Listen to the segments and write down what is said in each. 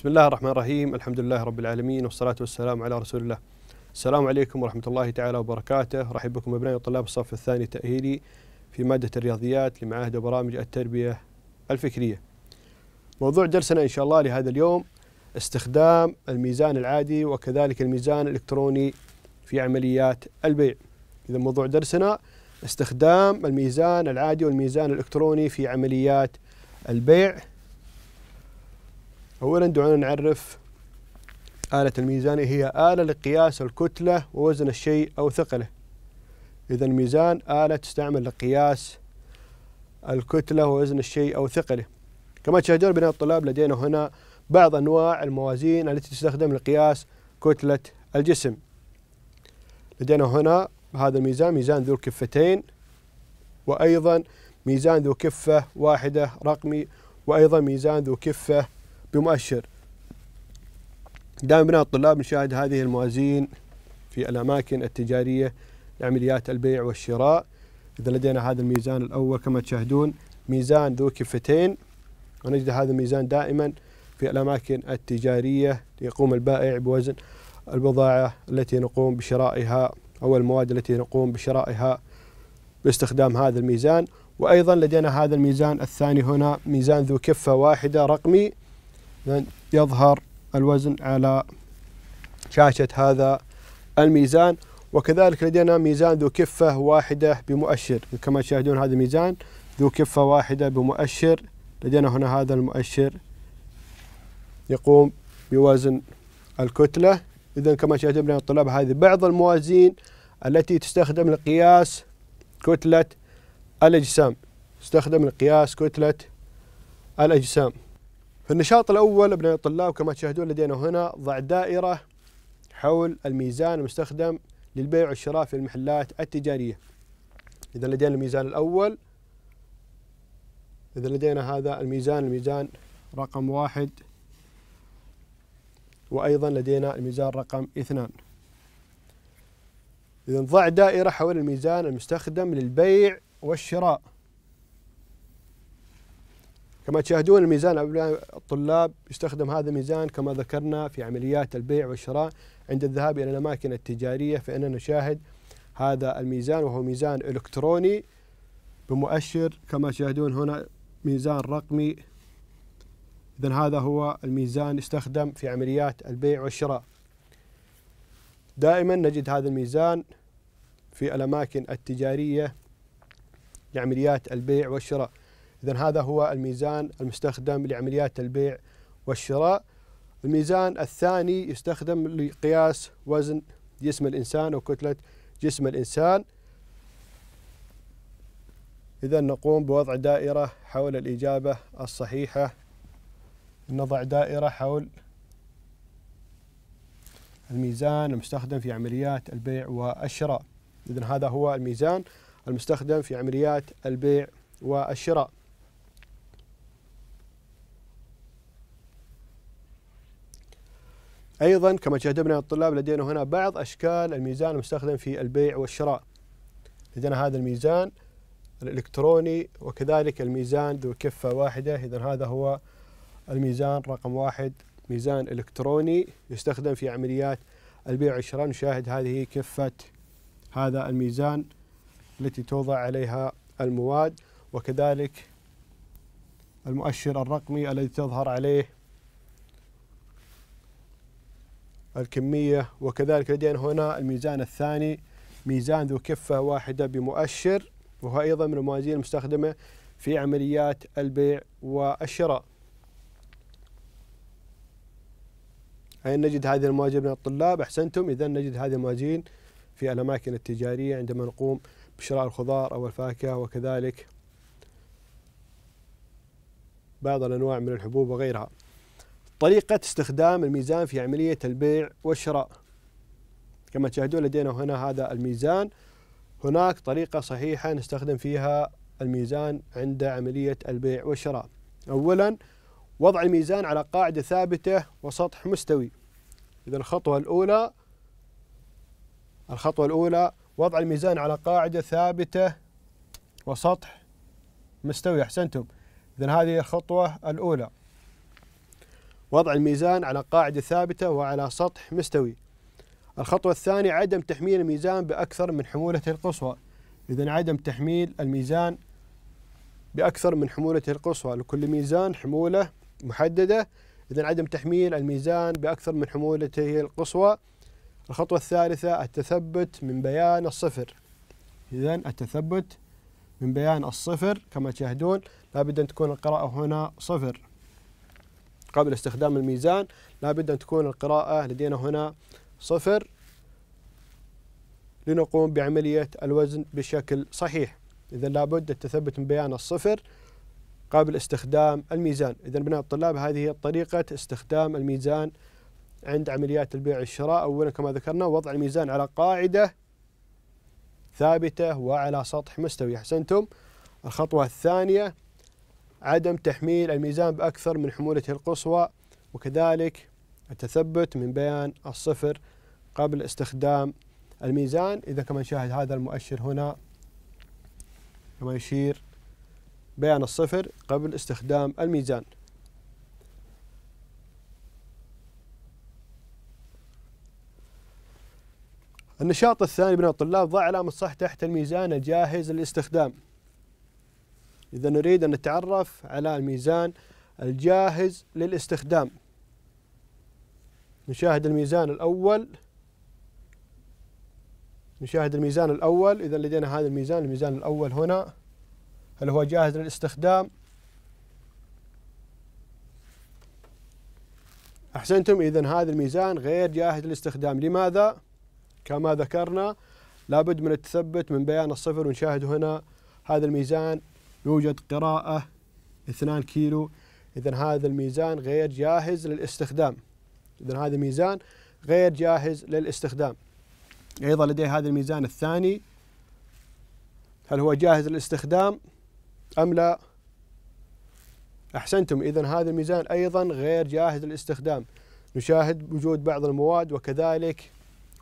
بسم الله الرحمن الرحيم الحمد لله رب العالمين والصلاة والسلام على رسول الله السلام عليكم ورحمة الله تعالى وبركاته رحب بكم أبنائي وطلاب الصف الثاني التأهيلي في مادة الرياضيات لمعاهد وبرامج التربية الفكرية موضوع درسنا إن شاء الله لهذا اليوم استخدام الميزان العادي وكذلك الميزان الإلكتروني في عمليات البيع إذا موضوع درسنا استخدام الميزان العادي والميزان الإلكتروني في عمليات البيع أولا دعونا نعرف آلة الميزان هي آلة لقياس الكتلة ووزن الشيء أو ثقله إذا الميزان آلة تستعمل لقياس الكتلة ووزن الشيء أو ثقله كما تشاهدون بين الطلاب لدينا هنا بعض أنواع الموازين التي تستخدم لقياس كتلة الجسم لدينا هنا هذا الميزان ميزان ذو الكفتين وأيضا ميزان ذو كفة واحدة رقمي وأيضا ميزان ذو كفة بمؤشر دائما بناء الطلاب نشاهد هذه الموازين في الأماكن التجارية لعمليات البيع والشراء إذا لدينا هذا الميزان الأول كما تشاهدون ميزان ذو كفتين ونجد هذا الميزان دائما في الأماكن التجارية يقوم البائع بوزن البضاعة التي نقوم بشرائها أو المواد التي نقوم بشرائها باستخدام هذا الميزان وأيضا لدينا هذا الميزان الثاني هنا ميزان ذو كفة واحدة رقمي يعني يظهر الوزن على شاشة هذا الميزان وكذلك لدينا ميزان ذو كفة واحدة بمؤشر كما تشاهدون هذا ميزان ذو كفة واحدة بمؤشر لدينا هنا هذا المؤشر يقوم بوزن الكتلة إذا كما تشاهدون من الطلاب هذه بعض الموازين التي تستخدم لقياس كتلة الأجسام تستخدم لقياس كتلة الأجسام في النشاط الأول أبناء الطلاب كما تشاهدون لدينا هنا ضع دائرة حول الميزان المستخدم للبيع والشراء في المحلات التجارية إذا لدينا الميزان الأول إذا لدينا هذا الميزان الميزان رقم واحد وأيضا لدينا الميزان رقم اثنان إذا ضع دائرة حول الميزان المستخدم للبيع والشراء كما تشاهدون الميزان الطلاب يستخدم هذا الميزان كما ذكرنا في عمليات البيع والشراء عند الذهاب إلى الأماكن التجارية فإننا نشاهد هذا الميزان وهو ميزان إلكتروني بمؤشر كما تشاهدون هنا ميزان رقمي إذا هذا هو الميزان يستخدم في عمليات البيع والشراء دائما نجد هذا الميزان في الأماكن التجارية لعمليات البيع والشراء إذا هذا هو الميزان المستخدم لعمليات البيع والشراء الميزان الثاني يستخدم لقياس وزن جسم الإنسان أو كتلة جسم الإنسان إذا نقوم بوضع دائرة حول الإجابة الصحيحة نضع دائرة حول الميزان المستخدم في عمليات البيع والشراء إذا هذا هو الميزان المستخدم في عمليات البيع والشراء أيضا كما جهدنا الطلاب لدينا هنا بعض أشكال الميزان المستخدم في البيع والشراء لدينا هذا الميزان الإلكتروني وكذلك الميزان ذو كفة واحدة إذا هذا هو الميزان رقم واحد ميزان إلكتروني يستخدم في عمليات البيع والشراء نشاهد هذه كفة هذا الميزان التي توضع عليها المواد وكذلك المؤشر الرقمي الذي تظهر عليه الكمية وكذلك لدينا هنا الميزان الثاني ميزان ذو كفة واحدة بمؤشر وهو أيضا من الموازين المستخدمة في عمليات البيع والشراء أين نجد هذه الموازين من الطلاب أحسنتم إذا نجد هذه الموازين في الأماكن التجارية عندما نقوم بشراء الخضار أو الفاكهة وكذلك بعض الأنواع من الحبوب وغيرها طريقة استخدام الميزان في عملية البيع والشراء كما تشاهدون لدينا هنا هذا الميزان هناك طريقة صحيحة نستخدم فيها الميزان عند عملية البيع والشراء أولا وضع الميزان على قاعدة ثابتة وسطح مستوي إذا الخطوة الأولى الخطوة الأولى وضع الميزان على قاعدة ثابتة وسطح مستوي أحسنتم إذا هذه الخطوة الأولى وضع الميزان على قاعدة ثابتة وعلى سطح مستوي الخطوة الثانية عدم تحميل الميزان بأكثر من حمولته القصوى إذا عدم تحميل الميزان بأكثر من حمولته القصوى لكل ميزان حمولة محددة إذا عدم تحميل الميزان بأكثر من حمولته القصوى الخطوة الثالثة التثبت من بيان الصفر إذا التثبت من بيان الصفر كما تشاهدون لابد أن تكون القراءة هنا صفر قبل استخدام الميزان لابد أن تكون القراءة لدينا هنا صفر لنقوم بعملية الوزن بشكل صحيح إذا لابد التثبت من بيان الصفر قبل استخدام الميزان إذا بناء الطلاب هذه هي طريقة استخدام الميزان عند عمليات البيع والشراء أولا كما ذكرنا وضع الميزان على قاعدة ثابتة وعلى سطح مستوي أحسنتم الخطوة الثانية عدم تحميل الميزان بأكثر من حمولته القصوى وكذلك التثبت من بيان الصفر قبل استخدام الميزان إذا كما نشاهد هذا المؤشر هنا كما يشير بيان الصفر قبل استخدام الميزان النشاط الثاني من الطلاب ضع علامة صح تحت الميزان الجاهز للاستخدام إذا نريد أن نتعرف على الميزان الجاهز للاستخدام نشاهد الميزان الأول نشاهد الميزان الأول إذا لدينا هذا الميزان الميزان الأول هنا هل هو جاهز للاستخدام أحسنتم إذا هذا الميزان غير جاهز للاستخدام لماذا؟ كما ذكرنا لابد من التثبت من بيان الصفر ونشاهد هنا هذا الميزان يوجد قراءة 2 كيلو إذا هذا الميزان غير جاهز للاستخدام إذا هذا ميزان غير جاهز للاستخدام أيضا لدي هذا الميزان الثاني هل هو جاهز للاستخدام أم لا أحسنتم إذا هذا الميزان أيضا غير جاهز للاستخدام نشاهد وجود بعض المواد وكذلك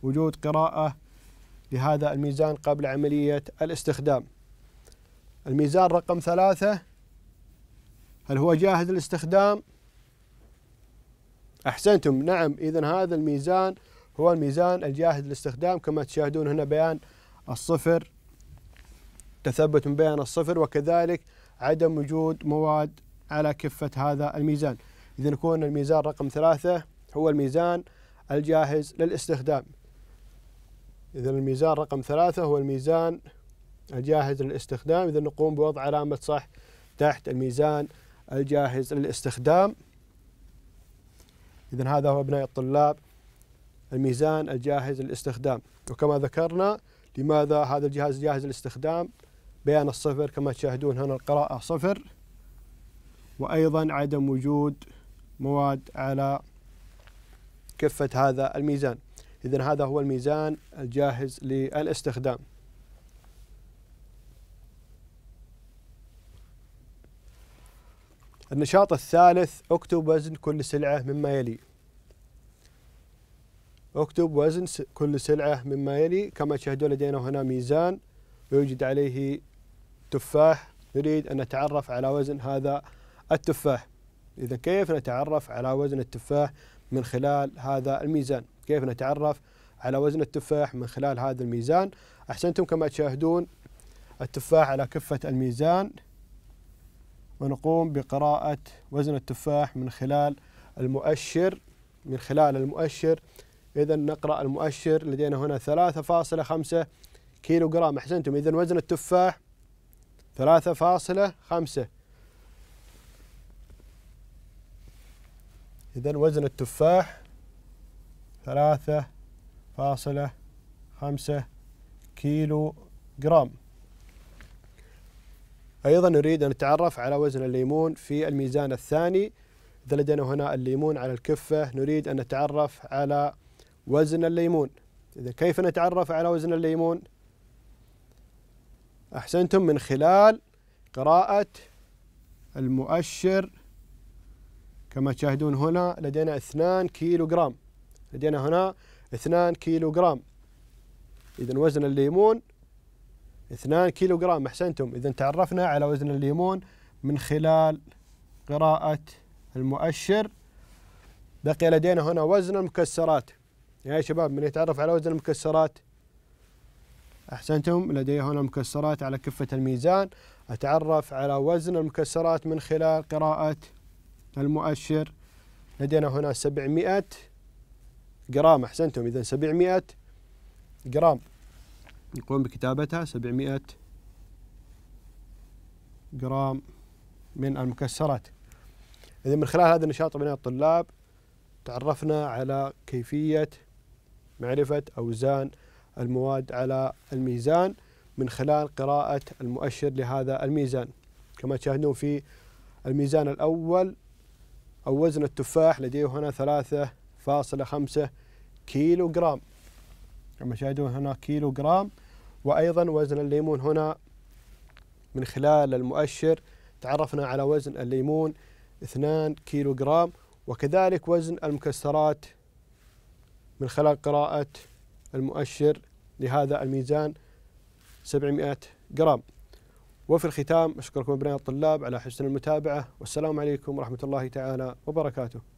وجود قراءة لهذا الميزان قبل عملية الاستخدام الميزان رقم ثلاثة هل هو جاهز للاستخدام؟ أحسنتم نعم إذا هذا الميزان هو الميزان الجاهز للاستخدام كما تشاهدون هنا بيان الصفر تثبت من بيان الصفر وكذلك عدم وجود مواد على كفة هذا الميزان إذا يكون الميزان رقم ثلاثة هو الميزان الجاهز للاستخدام إذا الميزان رقم ثلاثة هو الميزان الجاهز للاستخدام إذا نقوم بوضع علامة صح تحت الميزان الجاهز للاستخدام إذا هذا هو أبناء الطلاب الميزان الجاهز للاستخدام وكما ذكرنا لماذا هذا الجهاز جاهز للاستخدام بيان الصفر كما تشاهدون هنا القراءة صفر وأيضا عدم وجود مواد على كفة هذا الميزان إذا هذا هو الميزان الجاهز للاستخدام النشاط الثالث اكتب وزن كل سلعة مما يلي اكتب وزن كل سلعة مما يلي كما تشاهدون لدينا هنا ميزان ويوجد عليه تفاح نريد أن نتعرف على وزن هذا التفاح إذا كيف نتعرف على وزن التفاح من خلال هذا الميزان كيف نتعرف على وزن التفاح من خلال هذا الميزان أحسنتم كما تشاهدون التفاح على كفة الميزان ونقوم بقراءة وزن التفاح من خلال المؤشر من خلال المؤشر إذا نقرأ المؤشر لدينا هنا 3.5 كيلو جرام أحسنتم إذا وزن التفاح 3.5 إذا وزن التفاح 3.5 كيلو جرام أيضا نريد أن نتعرف على وزن الليمون في الميزان الثاني إذا لدينا هنا الليمون على الكفة نريد أن نتعرف على وزن الليمون إذا كيف نتعرف على وزن الليمون أحسنتم من خلال قراءة المؤشر كما تشاهدون هنا لدينا 2 كيلو جرام لدينا هنا 2 كيلو جرام إذا وزن الليمون 2 كيلو جرام احسنتم اذا تعرفنا على وزن الليمون من خلال قراءة المؤشر بقي لدينا هنا وزن المكسرات يا شباب من يتعرف على وزن المكسرات أحسنتم لدي هنا مكسرات على كفة الميزان أتعرف على وزن المكسرات من خلال قراءة المؤشر لدينا هنا 700 جرام أحسنتم إذا 700 جرام يقوم بكتابتها 700 جرام من المكسرات إذا من خلال هذا النشاط بين الطلاب تعرفنا على كيفية معرفة أوزان المواد على الميزان من خلال قراءة المؤشر لهذا الميزان كما تشاهدون في الميزان الأول أو وزن التفاح لديه هنا 3.5 كيلو جرام كما تشاهدون هنا كيلو جرام وأيضا وزن الليمون هنا من خلال المؤشر تعرفنا على وزن الليمون 2 كيلو جرام وكذلك وزن المكسرات من خلال قراءة المؤشر لهذا الميزان 700 جرام وفي الختام أشكركم أبناء الطلاب على حسن المتابعة والسلام عليكم ورحمة الله تعالى وبركاته